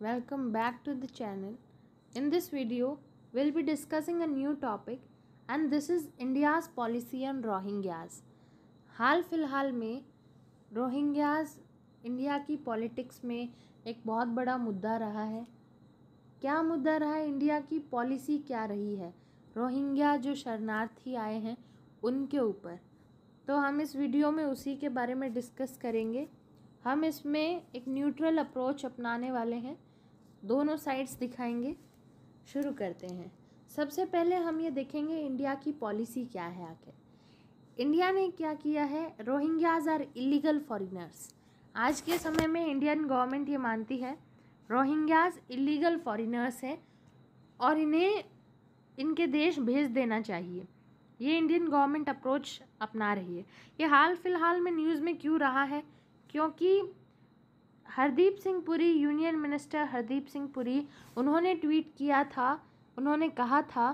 welcome back to the channel in this video we'll be discussing a new topic and this is India's policy on Rohingyas हाल फिलहाल में Rohingyas India की politics में एक बहुत बड़ा मुद्दा रहा है क्या मुद्दा रहा है इंडिया की पॉलिसी क्या रही है रोहिंग्या जो शरणार्थी आए हैं उनके ऊपर तो हम इस वीडियो में उसी के बारे में डिस्कस करेंगे हम इसमें एक न्यूट्रल अप्रोच अपनाने वाले हैं दोनों साइड्स दिखाएंगे शुरू करते हैं सबसे पहले हम ये देखेंगे इंडिया की पॉलिसी क्या है आखिर इंडिया ने क्या किया है रोहिंग्याज आर इलीगल फॉरिनर्स आज के समय में इंडियन गवर्नमेंट ये मानती है रोहिंग्याज इलीगल फॉरिनर्स हैं और इन्हें इनके देश भेज देना चाहिए ये इंडियन गवर्नमेंट अप्रोच अपना रही है ये हाल फिलहाल में न्यूज़ में क्यों रहा है क्योंकि हरदीप सिंह पुरी यूनियन मिनिस्टर हरदीप सिंह पुरी उन्होंने ट्वीट किया था उन्होंने कहा था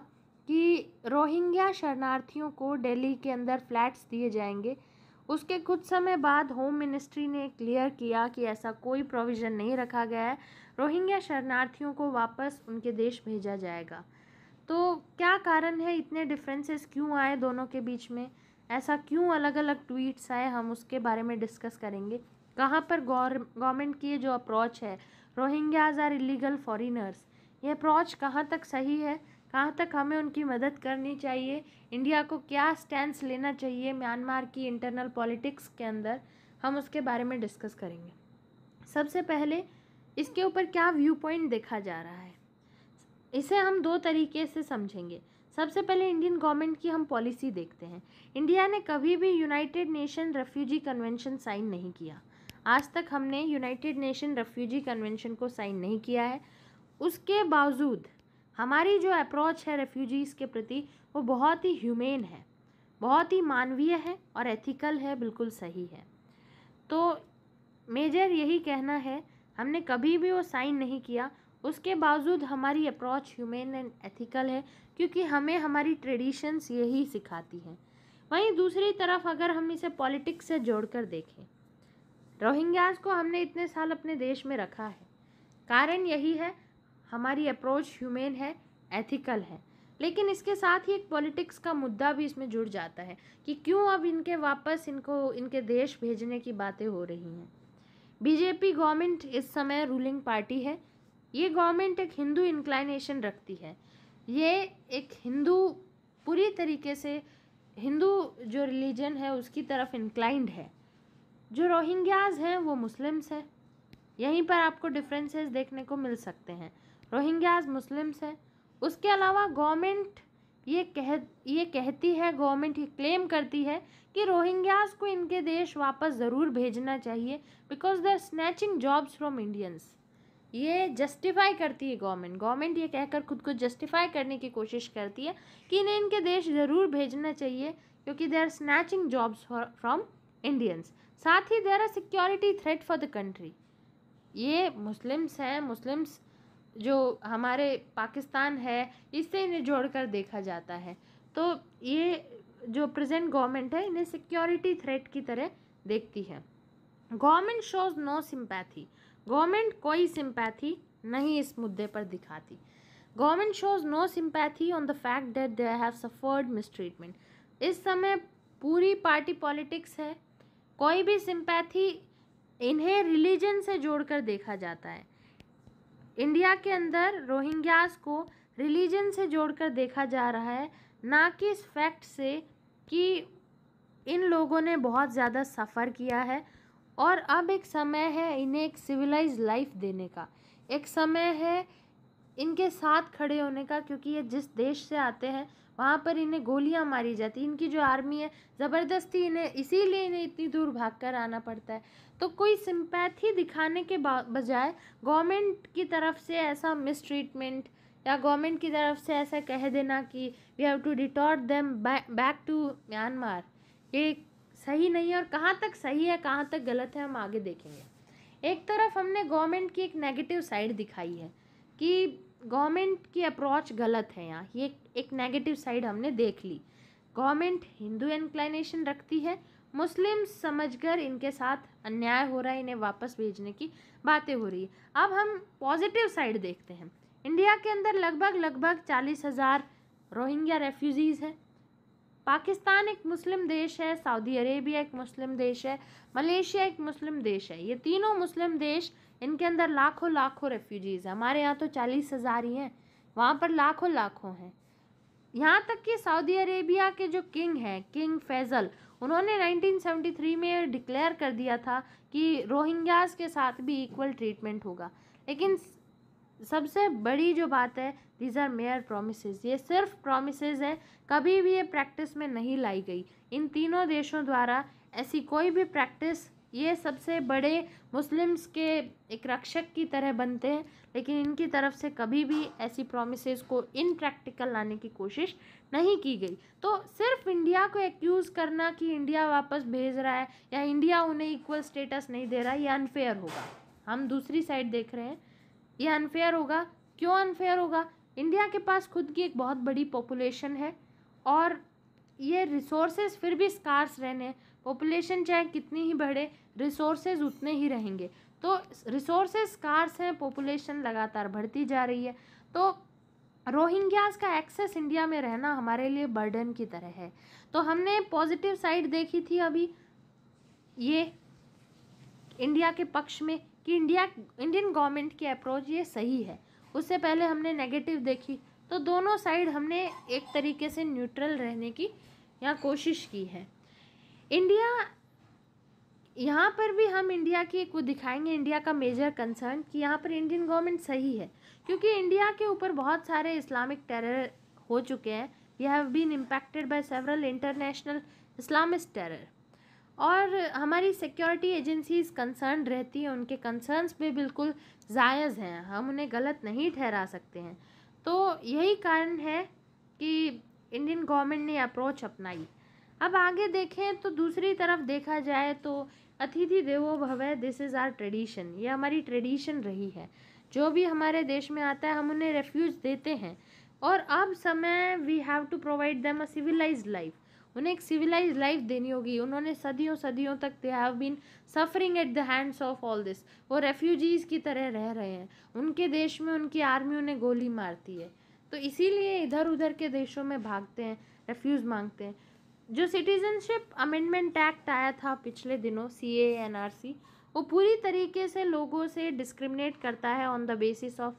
कि रोहिंग्या शरणार्थियों को दिल्ली के अंदर फ्लैट्स दिए जाएंगे उसके कुछ समय बाद होम मिनिस्ट्री ने क्लियर किया कि ऐसा कोई प्रोविज़न नहीं रखा गया है रोहिंग्या शरणार्थियों को वापस उनके देश भेजा जाएगा तो क्या कारण है इतने डिफरेंसेस क्यों आए दोनों के बीच में ऐसा क्यों अलग अलग ट्वीट्स आए हम उसके बारे में डिस्कस करेंगे कहाँ पर गवर्नमेंट की जो अप्रोच है रोहिंग्याज आर इलीगल फॉरिनर्स ये अप्रोच कहाँ तक सही है कहाँ तक हमें उनकी मदद करनी चाहिए इंडिया को क्या स्टैंड लेना चाहिए म्यांमार की इंटरनल पॉलिटिक्स के अंदर हम उसके बारे में डिस्कस करेंगे सबसे पहले इसके ऊपर क्या व्यू पॉइंट देखा जा रहा है इसे हम दो तरीके से समझेंगे सबसे पहले इंडियन गवर्नमेंट की हम पॉलिसी देखते हैं इंडिया ने कभी भी United Nation refugee convention sign नहीं किया आज तक हमने यूनाइटेड नेशन रेफ्यूजी कन्वेंशन को साइन नहीं किया है उसके बावजूद हमारी जो अप्रोच है रेफ्यूजीज़ के प्रति वो बहुत ही ह्यूमेन है बहुत ही मानवीय है और एथिकल है बिल्कुल सही है तो मेजर यही कहना है हमने कभी भी वो साइन नहीं किया उसके बावजूद हमारी अप्रोच ह्यूमेन एंड एथिकल है क्योंकि हमें हमारी ट्रेडिशंस यही सिखाती हैं वहीं दूसरी तरफ अगर हम इसे पॉलिटिक्स से जोड़कर देखें रोहिंग्याज को हमने इतने साल अपने देश में रखा है कारण यही है हमारी अप्रोच ह्यूमेन है एथिकल है लेकिन इसके साथ ही एक पॉलिटिक्स का मुद्दा भी इसमें जुड़ जाता है कि क्यों अब इनके वापस इनको इनके देश भेजने की बातें हो रही हैं बीजेपी गवर्नमेंट इस समय रूलिंग पार्टी है ये गवर्नमेंट एक हिंदू इंक्लाइनेशन रखती है ये एक हिंदू पूरी तरीके से हिंदू जो रिलीजन है उसकी तरफ इंक्लाइंड है जो रोहिंग्याज हैं वो मुस्लिम्स हैं यहीं पर आपको डिफरेंसेस देखने को मिल सकते हैं रोहिंग्याज मुस्लिम्स हैं उसके अलावा गवर्नमेंट ये कह ये कहती है गवर्नमेंट ये क्लेम करती है कि रोहिंग्याज को इनके देश वापस ज़रूर भेजना चाहिए because they are snatching jobs from Indians ये जस्टिफाई करती है गवर्नमेंट गवर्नमेंट ये कहकर खुद को जस्टिफाई करने की कोशिश करती है कि इन्हें इनके देश ज़रूर भेजना चाहिए क्योंकि they are snatching jobs from Indians साथ ही there are security threat for the country ये मुस्लिम्स हैं मुस्लिम्स जो हमारे पाकिस्तान है इससे इन्हें जोड़कर देखा जाता है तो ये जो प्रेजेंट गवर्नमेंट है इन्हें सिक्योरिटी थ्रेट की तरह देखती है government shows no sympathy government कोई सिंपैथी नहीं इस मुद्दे पर दिखाती government shows no sympathy on the fact that they have suffered mistreatment इस समय पूरी पार्टी पॉलिटिक्स है कोई भी सिंपैथी इन्हें रिलीजन से जोड़कर देखा जाता है इंडिया के अंदर रोहिंग्यास को रिलीजन से जोड़कर देखा जा रहा है ना कि इस फैक्ट से कि इन लोगों ने बहुत ज़्यादा सफ़र किया है और अब एक समय है इन्हें एक सिविलाइज लाइफ देने का एक समय है इनके साथ खड़े होने का क्योंकि ये जिस देश से आते हैं वहाँ पर इन्हें गोलियाँ मारी जाती इनकी जो आर्मी है ज़बरदस्ती इन्हें इसीलिए इन्हें इतनी दूर भाग कर आना पड़ता है तो कोई सिंपैथी दिखाने के बजाय गवर्नमेंट की तरफ से ऐसा मिसट्रीटमेंट या गवर्नमेंट की तरफ से ऐसा कह देना कि we have to deport them back to Myanmar ये सही नहीं है और कहाँ तक सही है कहाँ तक गलत है हम आगे देखेंगे एक तरफ हमने गवर्नमेंट की एक नेगेटिव साइड दिखाई है कि गवर्नमेंट की अप्रोच गलत है यहाँ ये एक नेगेटिव साइड हमने देख ली गवर्नमेंट हिंदू इंक्लाइनेशन रखती है मुस्लिम समझकर इनके साथ अन्याय हो रहा है इन्हें वापस भेजने की बातें हो रही है अब हम पॉजिटिव साइड देखते हैं इंडिया के अंदर लगभग लगभग चालीस हज़ार रोहिंग्या रेफ्यूज़ीज़ हैं पाकिस्तान एक मुस्लिम देश है सऊदी अरेबिया एक मुस्लिम देश है मलेशिया एक मुस्लिम देश है ये तीनों मुस्लिम देश इनके अंदर लाखों लाखों रेफ्यूजीज़ हैं हमारे यहाँ तो चालीस हज़ार ही हैं वहाँ पर लाखों लाखों हैं यहाँ तक कि सऊदी अरेबिया के जो किंग हैं किंग फैज़ल उन्होंने 1973 में डिक्लेयर कर दिया था कि रोहिंग्यास के साथ भी इक्वल ट्रीटमेंट होगा लेकिन सबसे बड़ी जो बात है दीज आर मेयर प्रोमिसज ये सिर्फ प्रोमिसज हैं कभी भी ये प्रैक्टिस में नहीं लाई गई इन तीनों देशों द्वारा ऐसी कोई भी प्रैक्टिस ये सबसे बड़े मुस्लिम्स के एक रक्षक की तरह बनते हैं लेकिन इनकी तरफ से कभी भी ऐसी प्रोमिस को इन प्रैक्टिकल लाने की कोशिश नहीं की गई तो सिर्फ इंडिया को एक्यूज़ करना कि इंडिया वापस भेज रहा है या इंडिया उन्हें इक्वल स्टेटस नहीं दे रहा है ये अनफेयर होगा हम दूसरी साइड देख रहे हैं ये अनफेयर होगा क्यों अनफेयर होगा इंडिया के पास खुद की एक बहुत बड़ी पॉपुलेशन है और ये रिसोर्सेज फिर भी स्कार्स रहने पॉपुलेशन चाहे कितनी ही बढ़े रिसोर्सेज उतने ही रहेंगे तो रिसोर्सेज स्कार्स हैं पॉपुलेशन लगातार बढ़ती जा रही है तो रोहिंग्यास का एक्सेस इंडिया में रहना हमारे लिए बर्डन की तरह है तो हमने पॉजिटिव साइड देखी थी अभी ये इंडिया के पक्ष में कि इंडिया इंडियन गवर्नमेंट की अप्रोच ये सही है उससे पहले हमने नेगेटिव देखी तो दोनों साइड हमने एक तरीके से न्यूट्रल रहने की यहाँ कोशिश की है इंडिया यहाँ पर भी हम इंडिया की को दिखाएंगे इंडिया का मेजर कंसर्न कि यहाँ पर इंडियन गवर्नमेंट सही है क्योंकि इंडिया के ऊपर बहुत सारे इस्लामिक टेरर हो चुके हैं they have been impacted by several international Islamist terror और हमारी सिक्योरिटी एजेंसीज कंसर्न रहती हैं उनके कंसर्न्स भी बिल्कुल जायज़ हैं हम उन्हें गलत नहीं ठहरा सकते हैं तो यही कारण है कि इंडियन गवर्नमेंट ने अप्रोच अपनाई अब आगे देखें तो दूसरी तरफ देखा जाए तो अतिथि देवो भव है दिस इज़ आर ट्रेडिशन ये हमारी ट्रेडिशन रही है जो भी हमारे देश में आता है हम उन्हें रेफ्यूज देते हैं और अब समय we have to provide them a civilise life उन्हें एक सिविलाइज लाइफ देनी होगी उन्होंने सदियों सदियों तक they have been suffering at the hands of all this वो रेफ्यूजीज़ की तरह रह रहे हैं उनके देश में उनकी आर्मी उन्हें गोली मारती है तो इसीलिए इधर उधर के देशों में भागते हैं रेफ्यूज़ मांगते हैं जो सिटीजनशिप अमेंडमेंट एक्ट आया था पिछले दिनों सी ए एन आर सी वो पूरी तरीके से लोगों से डिस्क्रिमिनेट करता है on the basis of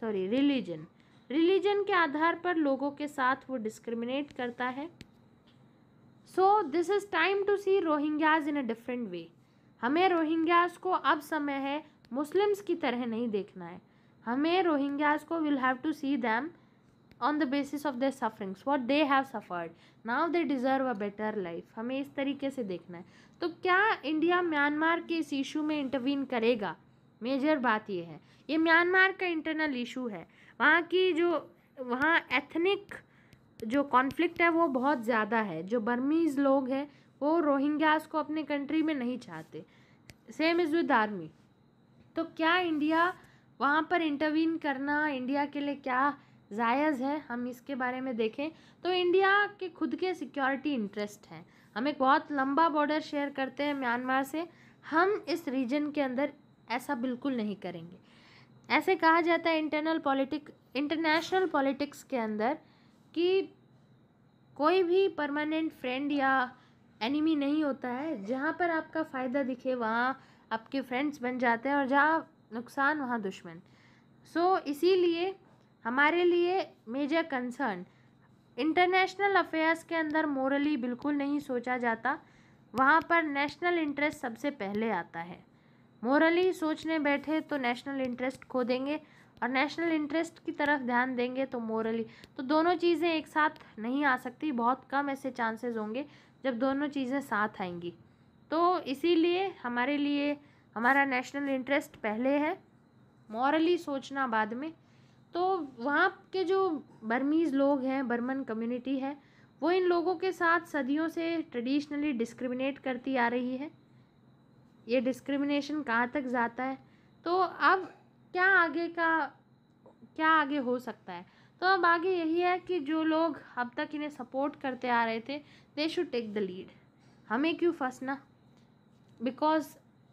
sorry religion religion के आधार पर लोगों के साथ वो डिस्क्रिमिनेट करता है so this is time to see Rohingyas in a different way हमें रोहिंग्याज को अब समय है मुस्लिम्स की तरह नहीं देखना है हमें रोहिंग्याज को will have to see them on the basis of their sufferings what they have suffered now they deserve a better life हमें इस तरीके से देखना है तो क्या इंडिया म्यांमार के इस इशू में इंटरवीन करेगा मेजर बात ये है ये म्यांमार का इंटरनल इशू है वहाँ की जो वहाँ एथनिक जो कॉन्फ्लिक्ट है वो बहुत ज़्यादा है जो बर्मीज़ लोग हैं वो रोहिंग्यास को अपने कंट्री में नहीं चाहते सेम इज़ विद आर्मी तो क्या इंडिया वहाँ पर इंटरवीन करना इंडिया के लिए क्या जायज़ है हम इसके बारे में देखें तो इंडिया के खुद के सिक्योरिटी इंटरेस्ट हैं हम एक बहुत लंबा बॉर्डर शेयर करते हैं म्यांमार से हम इस रीजन के अंदर ऐसा बिल्कुल नहीं करेंगे ऐसे कहा जाता है इंटरनल पॉलिटिक इंटरनेशनल पॉलिटिक्स के अंदर कि कोई भी परमानेंट फ्रेंड या एनिमी नहीं होता है जहाँ पर आपका फ़ायदा दिखे वहाँ आपके फ्रेंड्स बन जाते हैं और जहाँ नुकसान वहाँ दुश्मन सो so, इसीलिए हमारे लिए मेजर कंसर्न इंटरनेशनल अफेयर्स के अंदर मोरली बिल्कुल नहीं सोचा जाता वहाँ पर नेशनल इंटरेस्ट सबसे पहले आता है मोरली सोचने बैठे तो नेशनल इंटरेस्ट खो देंगे और नेशनल इंटरेस्ट की तरफ ध्यान देंगे तो मोरली तो दोनों चीज़ें एक साथ नहीं आ सकती बहुत कम ऐसे चांसेस होंगे जब दोनों चीज़ें साथ आएंगी तो इसीलिए हमारे लिए हमारा नेशनल इंटरेस्ट पहले है मॉरली सोचना बाद में तो वहाँ के जो बर्मीज़ लोग हैं बर्मन कम्युनिटी है वो इन लोगों के साथ सदियों से ट्रेडिशनली डिस्क्रिमिनेट करती आ रही है ये डिस्क्रिमिनेशन कहाँ तक जाता है तो अब क्या आगे का क्या आगे हो सकता है तो अब आगे यही है कि जो लोग अब तक इन्हें सपोर्ट करते आ रहे थे they should take the lead हमें क्यों फंसना बिकॉज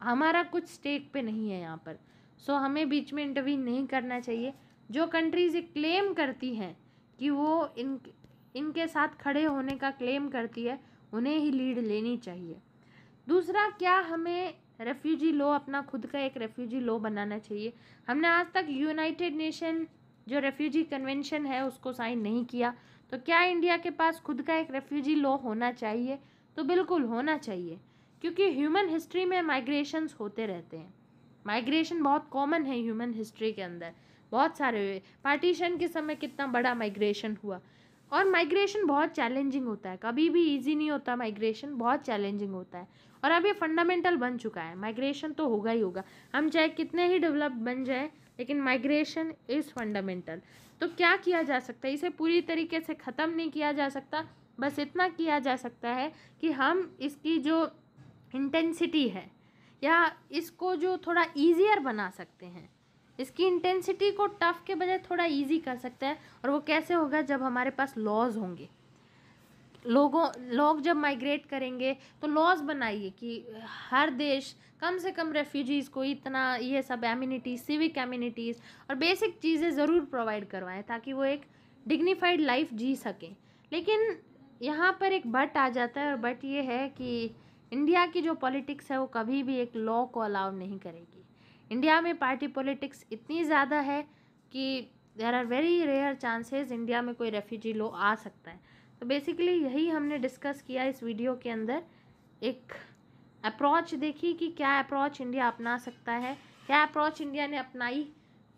हमारा कुछ स्टेक पे नहीं है यहाँ पर सो so, हमें बीच में इंटरव्यू नहीं करना चाहिए जो कंट्रीज़ ये क्लेम करती हैं कि वो इन इनके साथ खड़े होने का क्लेम करती है उन्हें ही लीड लेनी चाहिए दूसरा क्या हमें रेफ्यूजी लॉ अपना खुद का एक रेफ्यूजी लॉ बनाना चाहिए हमने आज तक यूनाइटेड नेशन जो रेफ्यूजी कन्वेंशन है उसको साइन नहीं किया तो क्या इंडिया के पास खुद का एक रेफ्यूजी लॉ होना चाहिए तो बिल्कुल होना चाहिए क्योंकि ह्यूमन हिस्ट्री में माइग्रेशंस होते रहते हैं माइग्रेशन बहुत कॉमन है ह्यूमन हिस्ट्री के अंदर बहुत सारे पार्टीशन के समय कितना बड़ा माइग्रेशन हुआ और माइग्रेशन बहुत चैलेंजिंग होता है कभी भी इजी नहीं होता माइग्रेशन बहुत चैलेंजिंग होता है और अब ये फंडामेंटल बन चुका है माइग्रेशन तो होगा ही होगा हम चाहे कितने ही डेवलप बन जाए लेकिन माइग्रेशन इज़ फंडामेंटल तो क्या किया जा सकता है इसे पूरी तरीके से ख़त्म नहीं किया जा सकता बस इतना किया जा सकता है कि हम इसकी जो इंटेंसिटी है या इसको जो थोड़ा ईजियर बना सकते हैं इसकी इंटेंसिटी को टफ़ के बजाय थोड़ा ईजी कर सकते हैं और वो कैसे होगा जब हमारे पास लॉज होंगे लोगों लोग जब माइग्रेट करेंगे तो लॉज बनाइए कि हर देश कम से कम रेफ्यूजीज़ को इतना ये सब एम्यूनिटीज़ सिविक एम्यूनिटीज़ और बेसिक चीज़ें ज़रूर प्रोवाइड करवाएं ताकि वो एक डिग्निफाइड लाइफ जी सकें लेकिन यहाँ पर एक बट आ जाता है और बट ये है कि इंडिया की जो पॉलिटिक्स है वो कभी भी एक लॉ को अलाउ नहीं करेगी इंडिया में पार्टी पॉलिटिक्स इतनी ज़्यादा है कि there are very rare chances India में कोई रेफ्यूजी लॉ आ सकता है तो बेसिकली यही हमने डिस्कस किया इस वीडियो के अंदर एक अप्रोच देखी कि क्या अप्रोच इंडिया अपना सकता है क्या अप्रोच इंडिया ने अपनाई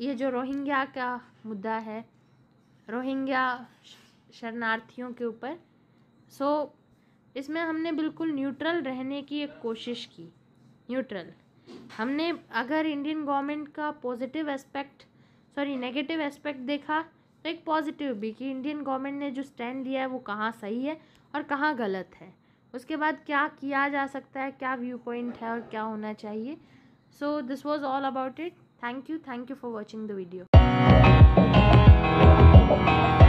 ये जो रोहिंग्या का मुद्दा है रोहिंग्या शरणार्थियों के ऊपर सो so, इसमें हमने बिल्कुल न्यूट्रल रहने की एक कोशिश की न्यूट्रल हमने अगर इंडियन गवर्नमेंट का positive aspect sorry negative aspect देखा तो एक पॉजिटिव भी कि इंडियन गवर्नमेंट ने जो स्टैंड लिया है वो कहाँ सही है और कहाँ गलत है उसके बाद क्या किया जा सकता है क्या व्यू पॉइंट है और क्या होना चाहिए so this was all about it thank you thank you for watching the video